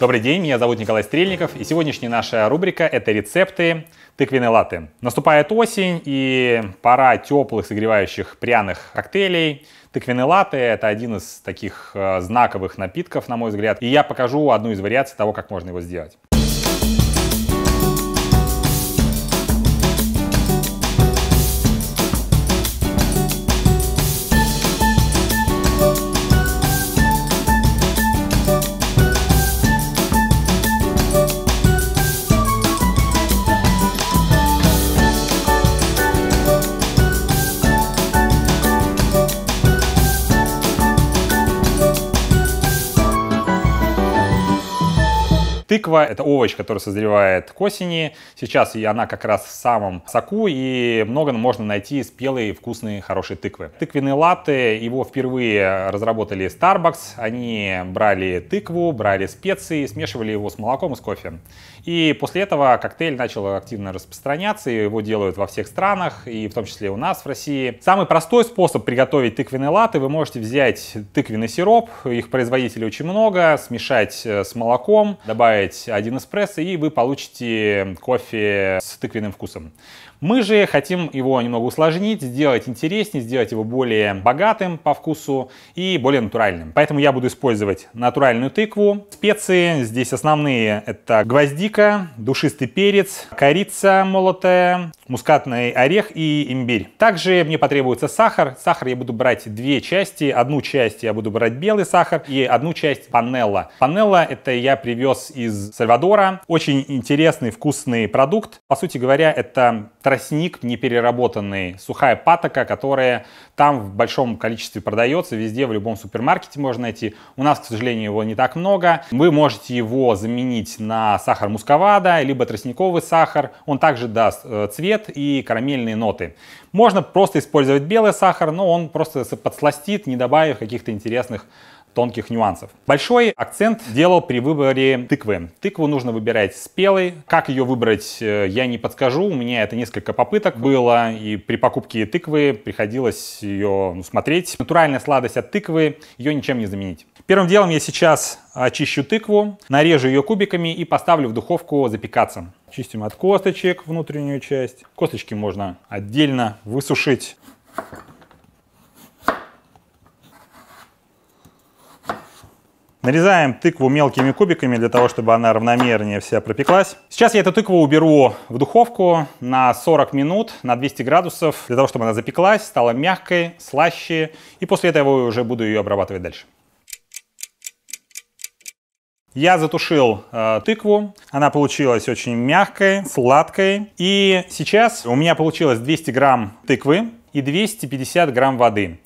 Добрый день, меня зовут Николай Стрельников, и сегодняшняя наша рубрика — это рецепты тыквенной латы. Наступает осень, и пора теплых, согревающих, пряных коктейлей. Тыквенный латы — это один из таких э, знаковых напитков, на мой взгляд, и я покажу одну из вариаций того, как можно его сделать. тыква, это овощ, который созревает к осени. Сейчас и она как раз в самом соку, и много можно найти спелые, вкусные, хорошие тыквы. Тыквенные латы, его впервые разработали Starbucks. Они брали тыкву, брали специи, смешивали его с молоком и с кофе. И после этого коктейль начал активно распространяться, его делают во всех странах, и в том числе у нас в России. Самый простой способ приготовить тыквенные латы, вы можете взять тыквенный сироп, их производителей очень много, смешать э, с молоком, добавить добавить один эспрессо, и вы получите кофе с тыквенным вкусом. Мы же хотим его немного усложнить, сделать интереснее, сделать его более богатым по вкусу и более натуральным. Поэтому я буду использовать натуральную тыкву. Специи здесь основные это гвоздика, душистый перец, корица молотая, мускатный орех и имбирь. Также мне потребуется сахар. Сахар я буду брать две части. Одну часть я буду брать белый сахар и одну часть панелла. Панелла это я привез из из Сальвадора. Очень интересный, вкусный продукт. По сути говоря, это тростник непереработанный, сухая патока, которая там в большом количестве продается, везде, в любом супермаркете можно найти. У нас, к сожалению, его не так много. Вы можете его заменить на сахар мусковада, либо тростниковый сахар. Он также даст э, цвет и карамельные ноты. Можно просто использовать белый сахар, но он просто подсластит, не добавив каких-то интересных тонких нюансов. Большой акцент делал при выборе тыквы. Тыкву нужно выбирать спелой. Как ее выбрать, э, я не подскажу. У меня это несколько попыток было, и при покупке тыквы приходилось ее ну, смотреть. Натуральная сладость от тыквы, ее ничем не заменить. Первым делом я сейчас очищу тыкву, нарежу ее кубиками и поставлю в духовку запекаться. Чистим от косточек внутреннюю часть. Косточки можно отдельно высушить Нарезаем тыкву мелкими кубиками для того, чтобы она равномернее вся пропеклась. Сейчас я эту тыкву уберу в духовку на 40 минут на 200 градусов, для того, чтобы она запеклась, стала мягкой, слаще, и после этого я уже буду ее обрабатывать дальше. Я затушил э, тыкву, она получилась очень мягкой, сладкой. И сейчас у меня получилось 200 грамм тыквы и 250 грамм воды.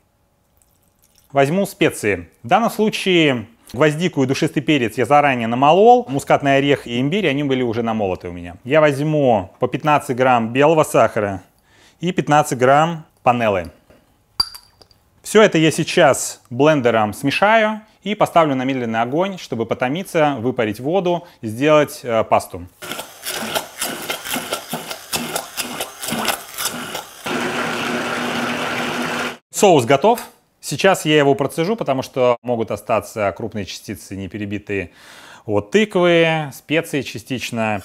Возьму специи. В данном случае Гвоздику и душистый перец я заранее намолол. Мускатный орех и имбирь, они были уже намолоты у меня. Я возьму по 15 грамм белого сахара и 15 грамм панелы. Все это я сейчас блендером смешаю и поставлю на медленный огонь, чтобы потомиться, выпарить воду, сделать э, пасту. Соус готов. Сейчас я его процежу, потому что могут остаться крупные частицы, не перебитые от тыквы, специи частично.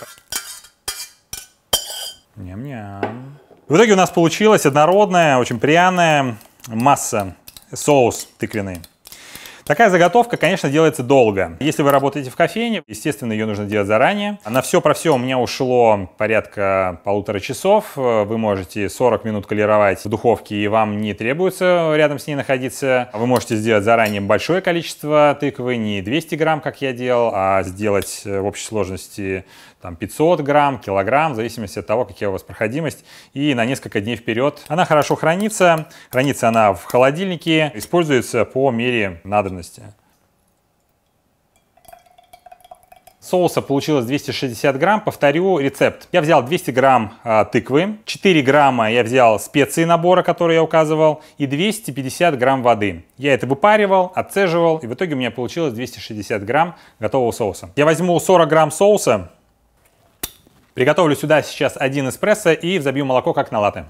Ням-ням. В итоге у нас получилась однородная, очень пряная масса, соус тыквенный. Такая заготовка, конечно, делается долго. Если вы работаете в кофейне, естественно, ее нужно делать заранее. А на все про все у меня ушло порядка полутора часов. Вы можете 40 минут колеровать в духовке, и вам не требуется рядом с ней находиться. Вы можете сделать заранее большое количество тыквы, не 200 грамм, как я делал, а сделать э, в общей сложности там 500 грамм, килограмм, в зависимости от того, какая у вас проходимость, и на несколько дней вперед. Она хорошо хранится, хранится она в холодильнике, используется по мере надо готовности. Соуса получилось 260 грамм. Повторю рецепт. Я взял 200 грамм а, тыквы, 4 грамма я взял специи набора, которые я указывал, и 250 грамм воды. Я это выпаривал, отцеживал, и в итоге у меня получилось 260 грамм готового соуса. Я возьму 40 грамм соуса, приготовлю сюда сейчас один эспрессо и взобью молоко как на латте.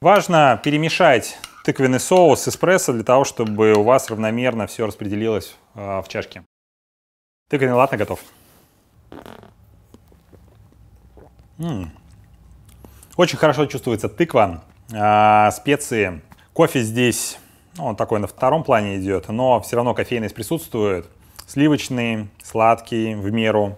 Важно перемешать тыквенный соус с эспрессо для того, чтобы у вас равномерно все распределилось а, в чашке. Тыквенный латте готов. М-м. Очень хорошо чувствуется тыква, э, специи. Кофе здесь, ну, он такой на втором плане идет, но все равно кофейность присутствует. Сливочный, сладкий, в меру.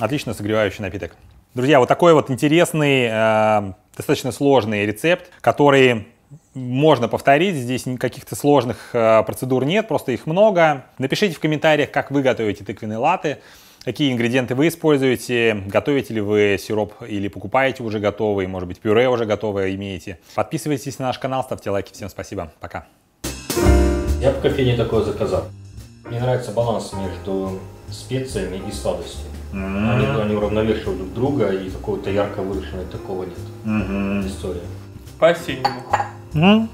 Отлично согревающий напиток. Друзья, вот такой вот интересный э, достаточно сложный рецепт, который можно повторить, здесь каких-то сложных э, процедур нет, просто их много. Напишите в комментариях, как вы готовите тыквенные латы, какие ингредиенты вы используете, готовите ли вы сироп или покупаете уже готовый, может быть пюре уже готовое имеете. Подписывайтесь на наш канал, ставьте лайки. Всем спасибо, пока. Я по кофейне такое заказал. Мне нравится баланс между специями и сладостью. Mm-hmm. Они, они уравновешивают друг друга, и какого-то ярко выраженного такого нет. Mm-hmm. История. Спасибо. Mm-hmm. Ну,